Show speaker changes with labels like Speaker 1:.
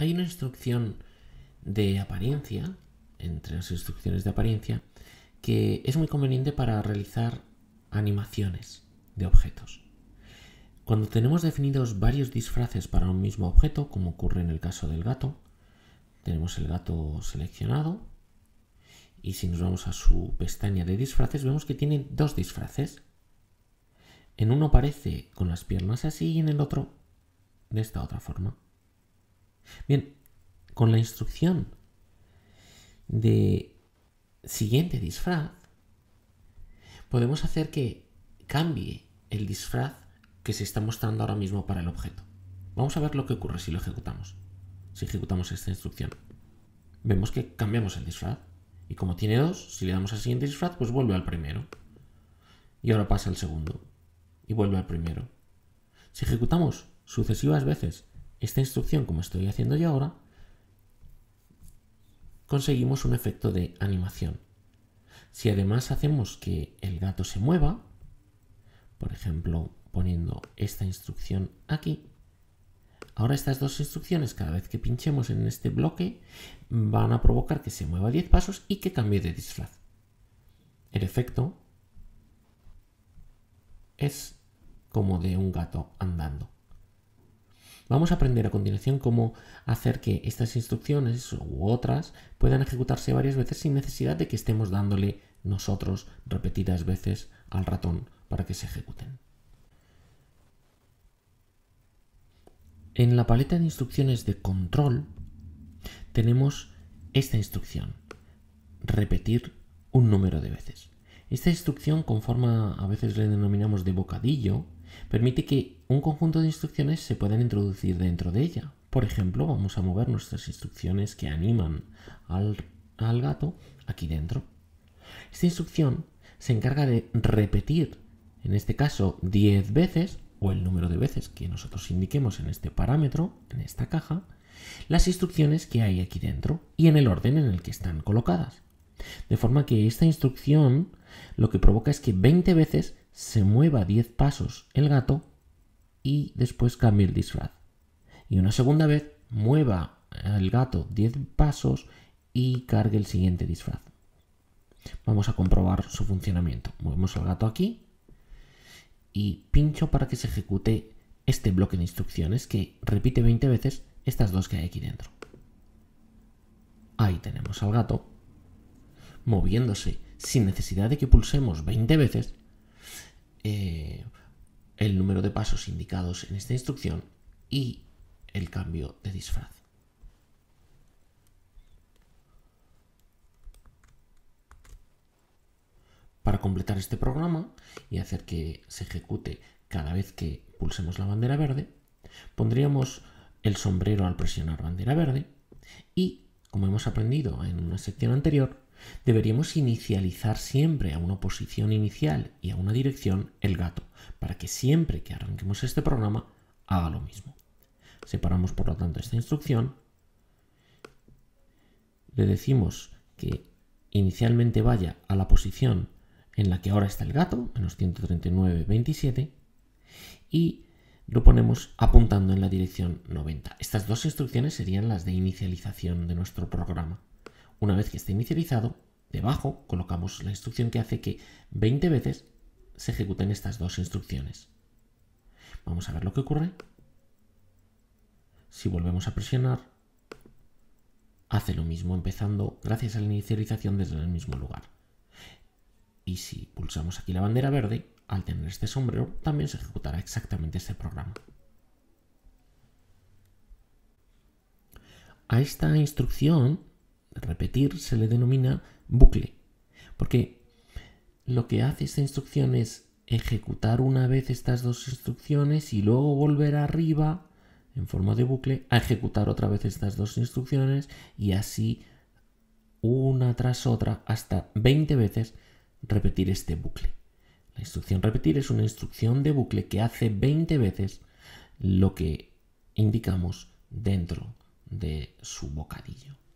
Speaker 1: Hay una instrucción de apariencia, entre las instrucciones de apariencia, que es muy conveniente para realizar animaciones de objetos. Cuando tenemos definidos varios disfraces para un mismo objeto, como ocurre en el caso del gato, tenemos el gato seleccionado y si nos vamos a su pestaña de disfraces vemos que tiene dos disfraces. En uno aparece con las piernas así y en el otro de esta otra forma. Bien, con la instrucción de siguiente disfraz, podemos hacer que cambie el disfraz que se está mostrando ahora mismo para el objeto. Vamos a ver lo que ocurre si lo ejecutamos. Si ejecutamos esta instrucción. Vemos que cambiamos el disfraz. Y como tiene dos, si le damos al siguiente disfraz, pues vuelve al primero. Y ahora pasa al segundo. Y vuelve al primero. Si ejecutamos sucesivas veces esta instrucción, como estoy haciendo yo ahora, conseguimos un efecto de animación. Si además hacemos que el gato se mueva, por ejemplo, poniendo esta instrucción aquí, ahora estas dos instrucciones, cada vez que pinchemos en este bloque, van a provocar que se mueva 10 pasos y que cambie de disfraz. El efecto es como de un gato andando. Vamos a aprender a continuación cómo hacer que estas instrucciones u otras puedan ejecutarse varias veces sin necesidad de que estemos dándole nosotros repetidas veces al ratón para que se ejecuten. En la paleta de instrucciones de control tenemos esta instrucción, repetir un número de veces. Esta instrucción conforma a veces le denominamos de bocadillo Permite que un conjunto de instrucciones se puedan introducir dentro de ella. Por ejemplo, vamos a mover nuestras instrucciones que animan al, gato aquí dentro. Esta instrucción se encarga de repetir, en este caso 10 veces, o el número de veces que nosotros indiquemos en este parámetro, en esta caja, las instrucciones que hay aquí dentro y en el orden en el que están colocadas. De forma que esta instrucción lo que provoca es que 20 veces se mueva 10 pasos el gato y después cambie el disfraz. Y una segunda vez mueva el gato 10 pasos y cargue el siguiente disfraz. Vamos a comprobar su funcionamiento. Movemos al gato aquí y pincho para que se ejecute este bloque de instrucciones que repite 20 veces estas dos que hay aquí dentro. Ahí tenemos al gato moviéndose sin necesidad de que pulsemos 20 veces eh, el número de pasos indicados en esta instrucción y el cambio de disfraz. Para completar este programa y hacer que se ejecute cada vez que pulsemos la bandera verde, pondríamos el sombrero al presionar bandera verde y, como hemos aprendido en una sección anterior, Deberíamos inicializar siempre a una posición inicial y a una dirección el gato, para que siempre que arranquemos este programa haga lo mismo. Separamos por lo tanto esta instrucción, le decimos que inicialmente vaya a la posición en la que ahora está el gato, menos 139,27, y lo ponemos apuntando en la dirección 90. Estas dos instrucciones serían las de inicialización de nuestro programa. Una vez que esté inicializado, debajo colocamos la instrucción que hace que 20 veces se ejecuten estas dos instrucciones. Vamos a ver lo que ocurre. Si volvemos a presionar, hace lo mismo empezando gracias a la inicialización desde el mismo lugar. Y si pulsamos aquí la bandera verde, al tener este sombrero también se ejecutará exactamente este programa. A esta instrucción repetir se le denomina bucle, porque lo que hace esta instrucción es ejecutar una vez estas dos instrucciones y luego volver arriba en forma de bucle a ejecutar otra vez estas dos instrucciones y así una tras otra hasta 20 veces repetir este bucle. La instrucción repetir es una instrucción de bucle que hace 20 veces lo que indicamos dentro de su bocadillo.